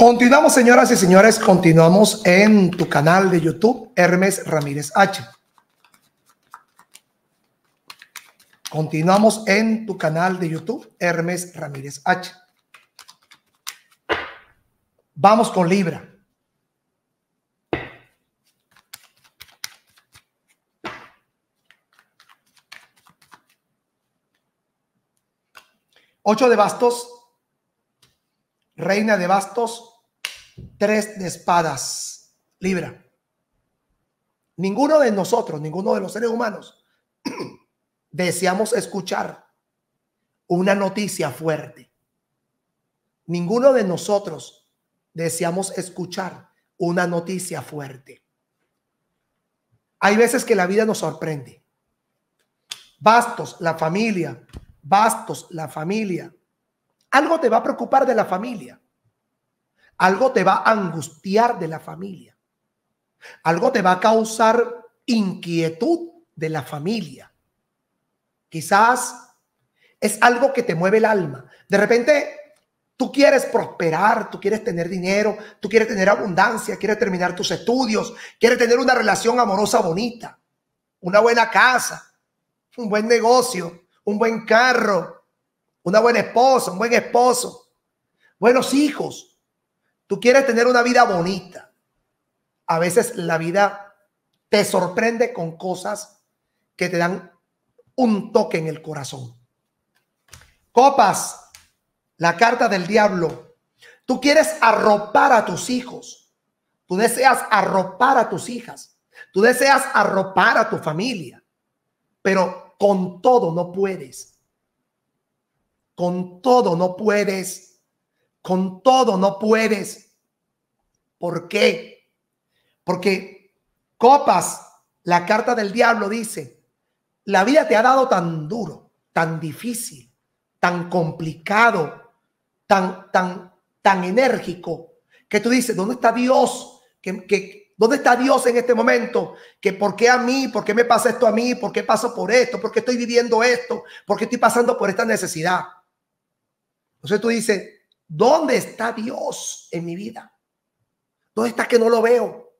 Continuamos, señoras y señores, continuamos en tu canal de YouTube, Hermes Ramírez H. Continuamos en tu canal de YouTube, Hermes Ramírez H. Vamos con Libra. Ocho de bastos, reina de bastos, tres de espadas. Libra. Ninguno de nosotros, ninguno de los seres humanos, deseamos escuchar una noticia fuerte. Ninguno de nosotros deseamos escuchar una noticia fuerte. Hay veces que la vida nos sorprende. Bastos, la familia. Bastos, la familia. Algo te va a preocupar de la familia. Algo te va a angustiar de la familia. Algo te va a causar inquietud de la familia. Quizás es algo que te mueve el alma. De repente tú quieres prosperar, tú quieres tener dinero, tú quieres tener abundancia, quieres terminar tus estudios, quieres tener una relación amorosa bonita, una buena casa, un buen negocio, un buen carro, una buena esposa, un buen esposo, buenos hijos, Tú quieres tener una vida bonita. A veces la vida te sorprende con cosas que te dan un toque en el corazón. Copas, la carta del diablo. Tú quieres arropar a tus hijos. Tú deseas arropar a tus hijas. Tú deseas arropar a tu familia. Pero con todo no puedes. Con todo no puedes con todo no puedes. ¿Por qué? Porque copas, la carta del diablo dice, la vida te ha dado tan duro, tan difícil, tan complicado, tan, tan, tan enérgico, que tú dices, ¿dónde está Dios? ¿Dónde está Dios en este momento? Que por qué a mí, por qué me pasa esto a mí, por qué paso por esto, por qué estoy viviendo esto, por qué estoy pasando por esta necesidad. Entonces tú dices, ¿Dónde está Dios en mi vida? ¿Dónde está que no lo veo?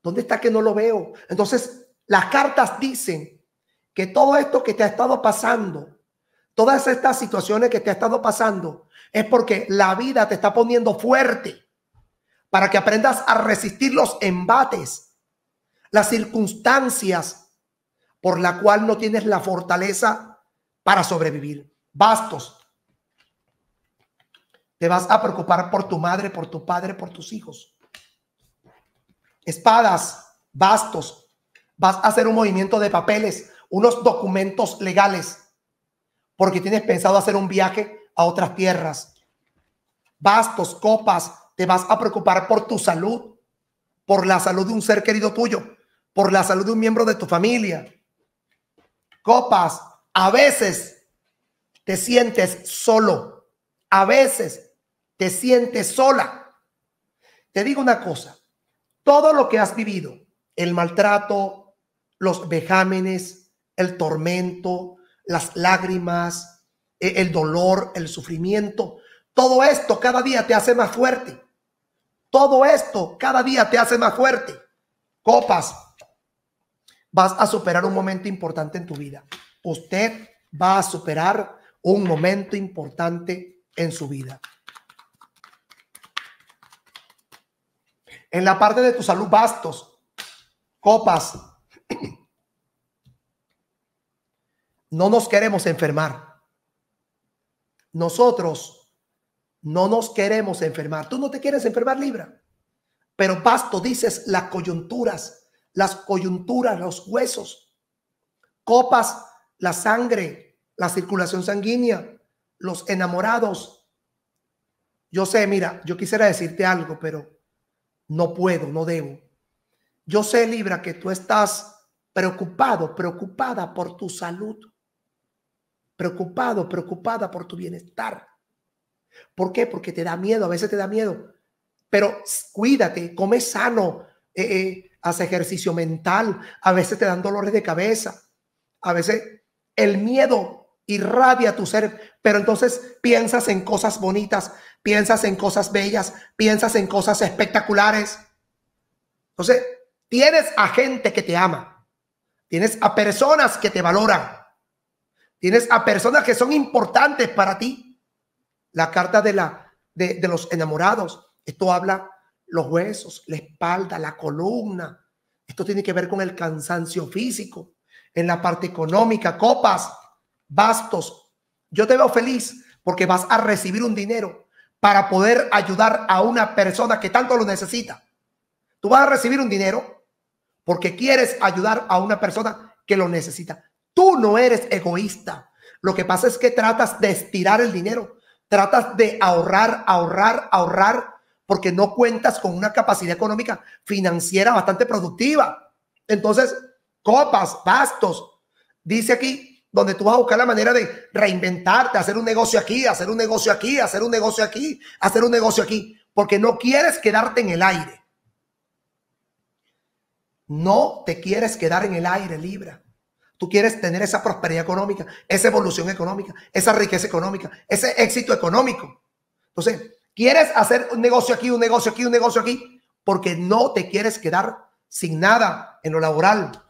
¿Dónde está que no lo veo? Entonces, las cartas dicen que todo esto que te ha estado pasando, todas estas situaciones que te ha estado pasando, es porque la vida te está poniendo fuerte para que aprendas a resistir los embates, las circunstancias por la cual no tienes la fortaleza para sobrevivir. Bastos te vas a preocupar por tu madre, por tu padre, por tus hijos. Espadas, bastos. Vas a hacer un movimiento de papeles, unos documentos legales, porque tienes pensado hacer un viaje a otras tierras. Bastos, copas, te vas a preocupar por tu salud, por la salud de un ser querido tuyo, por la salud de un miembro de tu familia. Copas, a veces te sientes solo, a veces te sientes sola. Te digo una cosa, todo lo que has vivido, el maltrato, los vejámenes, el tormento, las lágrimas, e, el dolor, el sufrimiento, todo esto cada día te hace más fuerte. Todo esto cada día te hace más fuerte. Copas, vas a superar un momento importante en tu vida. Usted va a superar un momento importante en su vida. En la parte de tu salud, bastos, copas. No nos queremos enfermar. Nosotros no nos queremos enfermar. Tú no te quieres enfermar, Libra. Pero basto, dices las coyunturas, las coyunturas, los huesos. Copas, la sangre, la circulación sanguínea, los enamorados. Yo sé, mira, yo quisiera decirte algo, pero no puedo, no debo. Yo sé, Libra, que tú estás preocupado, preocupada por tu salud, preocupado, preocupada por tu bienestar. ¿Por qué? Porque te da miedo, a veces te da miedo. Pero cuídate, come sano, eh, eh, haz ejercicio mental, a veces te dan dolores de cabeza, a veces el miedo irradia tu ser, pero entonces piensas en cosas bonitas, piensas en cosas bellas, piensas en cosas espectaculares. Entonces, tienes a gente que te ama, tienes a personas que te valoran, tienes a personas que son importantes para ti. La carta de, la, de, de los enamorados, esto habla los huesos, la espalda, la columna. Esto tiene que ver con el cansancio físico, en la parte económica, copas, Bastos, yo te veo feliz porque vas a recibir un dinero para poder ayudar a una persona que tanto lo necesita. Tú vas a recibir un dinero porque quieres ayudar a una persona que lo necesita. Tú no eres egoísta. Lo que pasa es que tratas de estirar el dinero, tratas de ahorrar, ahorrar, ahorrar, porque no cuentas con una capacidad económica financiera bastante productiva. Entonces, copas, bastos. Dice aquí, donde tú vas a buscar la manera de reinventarte, hacer un negocio aquí, hacer un negocio aquí, hacer un negocio aquí, hacer un negocio aquí, porque no quieres quedarte en el aire. No te quieres quedar en el aire, Libra. Tú quieres tener esa prosperidad económica, esa evolución económica, esa riqueza económica, ese éxito económico. Entonces, quieres hacer un negocio aquí, un negocio aquí, un negocio aquí, porque no te quieres quedar sin nada en lo laboral.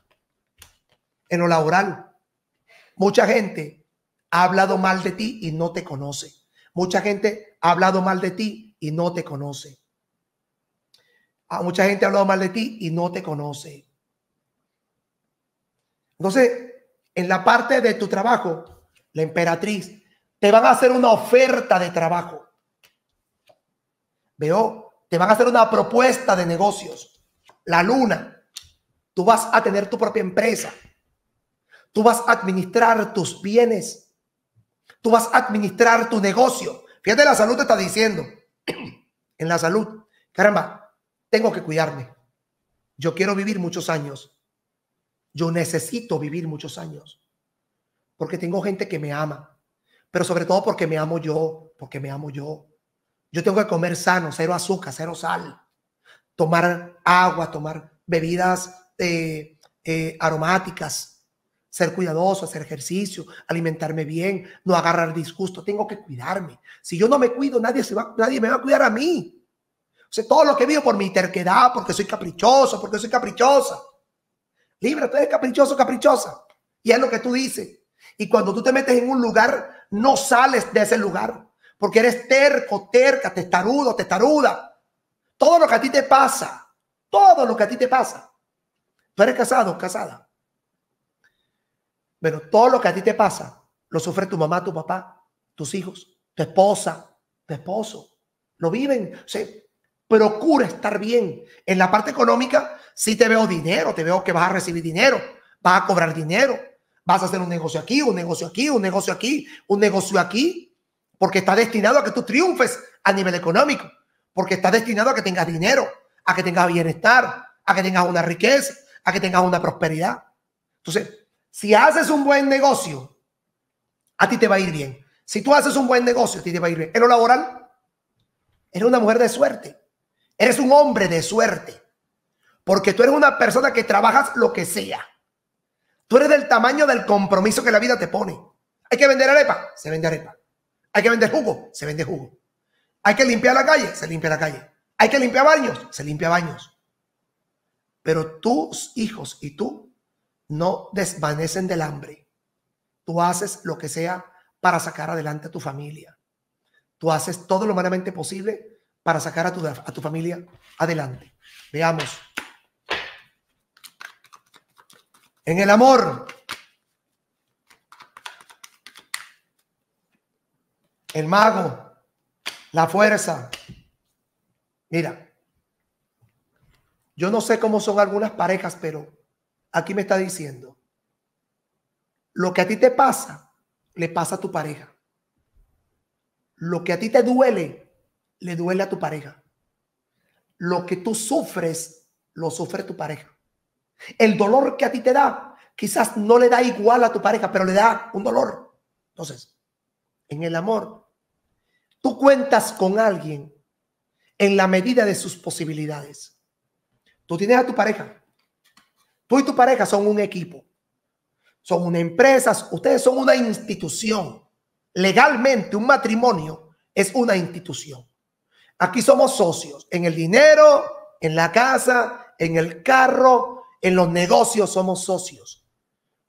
En lo laboral. Mucha gente ha hablado mal de ti y no te conoce. Mucha gente ha hablado mal de ti y no te conoce. A ah, mucha gente ha hablado mal de ti y no te conoce. Entonces, en la parte de tu trabajo, la emperatriz, te van a hacer una oferta de trabajo. Veo, te van a hacer una propuesta de negocios. La luna, tú vas a tener tu propia empresa. Tú vas a administrar tus bienes. Tú vas a administrar tu negocio. Fíjate, la salud te está diciendo. en la salud, caramba, tengo que cuidarme. Yo quiero vivir muchos años. Yo necesito vivir muchos años. Porque tengo gente que me ama. Pero sobre todo porque me amo yo. Porque me amo yo. Yo tengo que comer sano, cero azúcar, cero sal. Tomar agua, tomar bebidas eh, eh, aromáticas, ser cuidadoso, hacer ejercicio, alimentarme bien, no agarrar disgusto, tengo que cuidarme. Si yo no me cuido, nadie, se va, me va a cuidar a mí. O todo lo que vivo por mi terquedad, porque soy caprichoso, porque soy caprichosa. Libra, tú eres caprichoso, caprichosa. Y es lo que tú dices. Y cuando tú te metes en un lugar, no sales de ese lugar, porque eres terco, terca, testarudo, testaruda. Todo lo que a ti te pasa, todo lo que a ti te pasa. Tú eres casado, casada pero todo lo que a ti te pasa, lo sufre tu mamá, tu papá, tus hijos, tu esposa, tu esposo. Lo viven. O sea, procura estar bien. En la parte económica, si sí te veo dinero, te veo que vas a recibir dinero, vas a cobrar dinero, vas a hacer un negocio aquí, un negocio aquí, un negocio aquí, un negocio aquí, porque está destinado a que tú triunfes a nivel económico, porque está destinado a que tengas dinero, a que tengas bienestar, a que tengas una riqueza, a que tengas una prosperidad. Entonces, si haces un buen negocio, a ti te va a ir bien. Si tú haces un buen negocio, a ti te va a ir bien. En lo laboral, eres una mujer de suerte. Eres un hombre de suerte. Porque tú eres una persona que trabajas lo que sea. Tú eres del tamaño del compromiso que la vida te pone. Hay que vender arepa, se vende arepa. Hay que vender jugo, se vende jugo. Hay que limpiar la calle, se limpia la calle. Hay que limpiar baños, se limpia baños. Pero tus hijos y tú no desvanecen del hambre. Tú haces lo que sea para sacar adelante a tu familia. Tú haces todo lo humanamente posible para sacar a tu, a tu familia adelante. Veamos. En el amor. El mago. La fuerza. Mira. Yo no sé cómo son algunas parejas, pero aquí me está diciendo, lo que a ti te pasa, le pasa a tu pareja. Lo que a ti te duele, le duele a tu pareja. Lo que tú sufres, lo sufre tu pareja. El dolor que a ti te da, quizás no le da igual a tu pareja, pero le da un dolor. Entonces, en el amor, tú cuentas con alguien en la medida de sus posibilidades. Tú tienes a tu pareja, Tú y tu pareja son un equipo, son una empresa, ustedes son una institución. Legalmente, un matrimonio es una institución. Aquí somos socios en el dinero, en la casa, en el carro, en los negocios somos socios.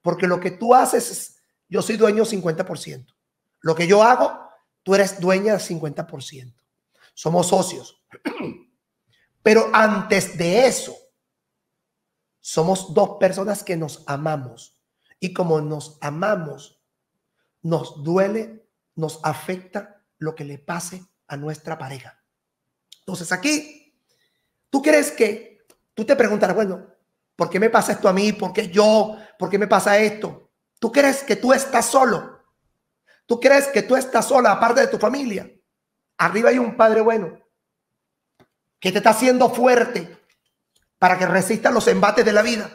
Porque lo que tú haces yo soy dueño 50%. Lo que yo hago, tú eres dueña del 50%. Somos socios. Pero antes de eso, somos dos personas que nos amamos. Y como nos amamos, nos duele, nos afecta lo que le pase a nuestra pareja. Entonces aquí, tú crees que, tú te preguntarás, bueno, ¿por qué me pasa esto a mí? ¿Por qué yo? ¿Por qué me pasa esto? ¿Tú crees que tú estás solo? ¿Tú crees que tú estás sola aparte de tu familia? Arriba hay un Padre bueno que te está haciendo fuerte, para que resistas los embates de la vida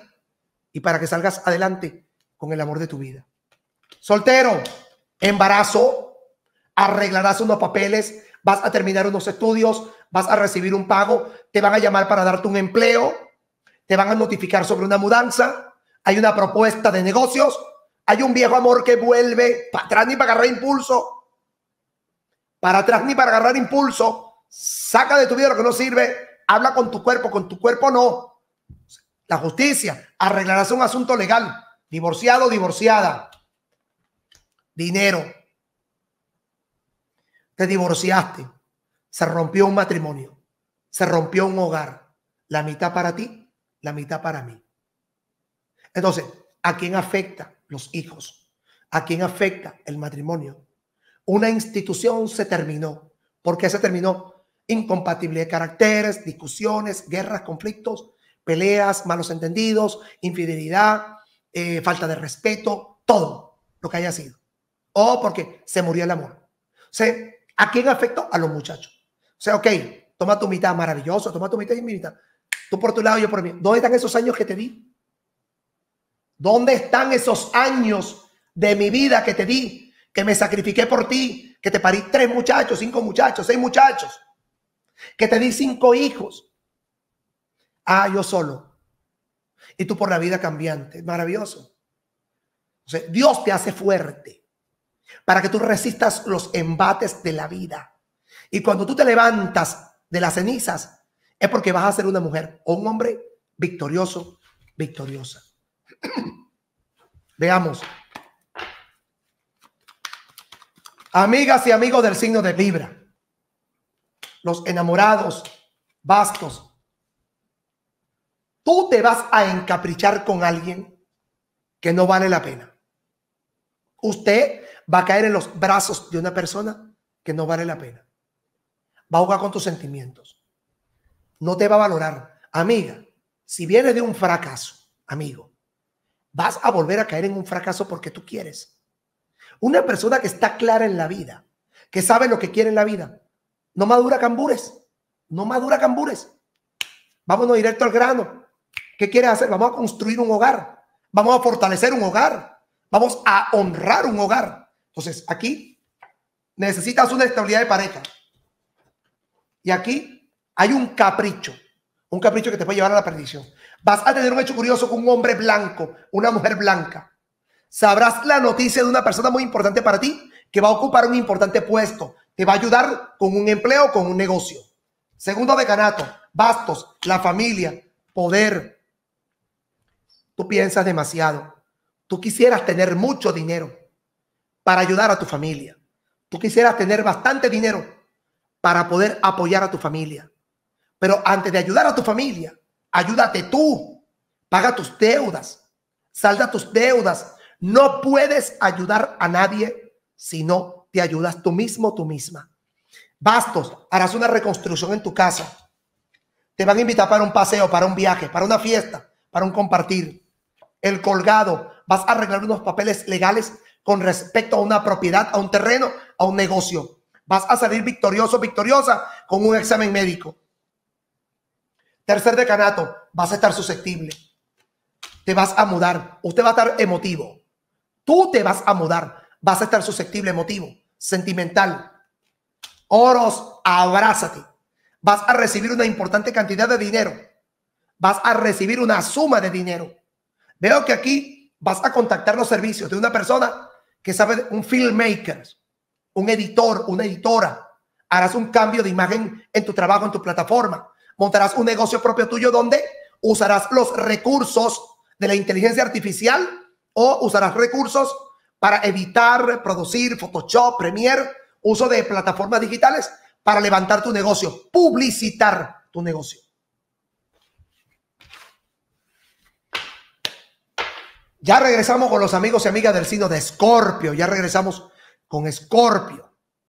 y para que salgas adelante con el amor de tu vida. Soltero, embarazo, arreglarás unos papeles, vas a terminar unos estudios, vas a recibir un pago, te van a llamar para darte un empleo, te van a notificar sobre una mudanza, hay una propuesta de negocios, hay un viejo amor que vuelve para atrás ni para agarrar impulso, para atrás ni para agarrar impulso, saca de tu vida lo que no sirve habla con tu cuerpo, con tu cuerpo no. La justicia arreglarás un asunto legal, divorciado, divorciada. Dinero. Te divorciaste. Se rompió un matrimonio. Se rompió un hogar. La mitad para ti, la mitad para mí. Entonces, ¿a quién afecta? Los hijos. ¿A quién afecta el matrimonio? Una institución se terminó. ¿Por qué se terminó? Incompatible de caracteres, discusiones, guerras, conflictos, peleas, malos entendidos, infidelidad, eh, falta de respeto, todo lo que haya sido. O porque se murió el amor. O sea, ¿a quién afectó? A los muchachos. O sea, ok, toma tu mitad, maravilloso, toma tu mitad y mi mitad. Tú por tu lado, yo por mí. ¿Dónde están esos años que te di? ¿Dónde están esos años de mi vida que te di? Que me sacrifiqué por ti, que te parí tres muchachos, cinco muchachos, seis muchachos. Que te di cinco hijos. Ah, yo solo. Y tú por la vida cambiante. Maravilloso. Dios te hace fuerte para que tú resistas los embates de la vida. Y cuando tú te levantas de las cenizas, es porque vas a ser una mujer o un hombre victorioso, victoriosa. Veamos. Amigas y amigos del signo de Libra los enamorados, bastos. Tú te vas a encaprichar con alguien que no vale la pena. Usted va a caer en los brazos de una persona que no vale la pena. Va a jugar con tus sentimientos. No te va a valorar. Amiga, si vienes de un fracaso, amigo, vas a volver a caer en un fracaso porque tú quieres. Una persona que está clara en la vida, que sabe lo que quiere en la vida, no madura cambures. No madura cambures. Vámonos directo al grano. ¿Qué quieres hacer? Vamos a construir un hogar. Vamos a fortalecer un hogar. Vamos a honrar un hogar. Entonces, aquí necesitas una estabilidad de pareja. Y aquí hay un capricho. Un capricho que te puede llevar a la perdición. Vas a tener un hecho curioso con un hombre blanco, una mujer blanca. Sabrás la noticia de una persona muy importante para ti que va a ocupar un importante puesto, te va a ayudar con un empleo, con un negocio. Segundo decanato, bastos, la familia, poder. Tú piensas demasiado. Tú quisieras tener mucho dinero para ayudar a tu familia. Tú quisieras tener bastante dinero para poder apoyar a tu familia. Pero antes de ayudar a tu familia, ayúdate tú. Paga tus deudas. Salda tus deudas. No puedes ayudar a nadie si no te ayudas tú mismo, tú misma. Bastos, harás una reconstrucción en tu casa. Te van a invitar para un paseo, para un viaje, para una fiesta, para un compartir. El colgado, vas a arreglar unos papeles legales con respecto a una propiedad, a un terreno, a un negocio. Vas a salir victorioso, victoriosa con un examen médico. Tercer decanato, vas a estar susceptible. Te vas a mudar. Usted va a estar emotivo. Tú te vas a mudar vas a estar susceptible emotivo, sentimental. Oros, abrázate. Vas a recibir una importante cantidad de dinero. Vas a recibir una suma de dinero. Veo que aquí vas a contactar los servicios de una persona que sabe, un filmmaker, un editor, una editora. Harás un cambio de imagen en tu trabajo, en tu plataforma. Montarás un negocio propio tuyo donde usarás los recursos de la inteligencia artificial o usarás recursos para evitar producir Photoshop, Premiere, uso de plataformas digitales para levantar tu negocio, publicitar tu negocio. Ya regresamos con los amigos y amigas del signo de Escorpio, ya regresamos con Escorpio.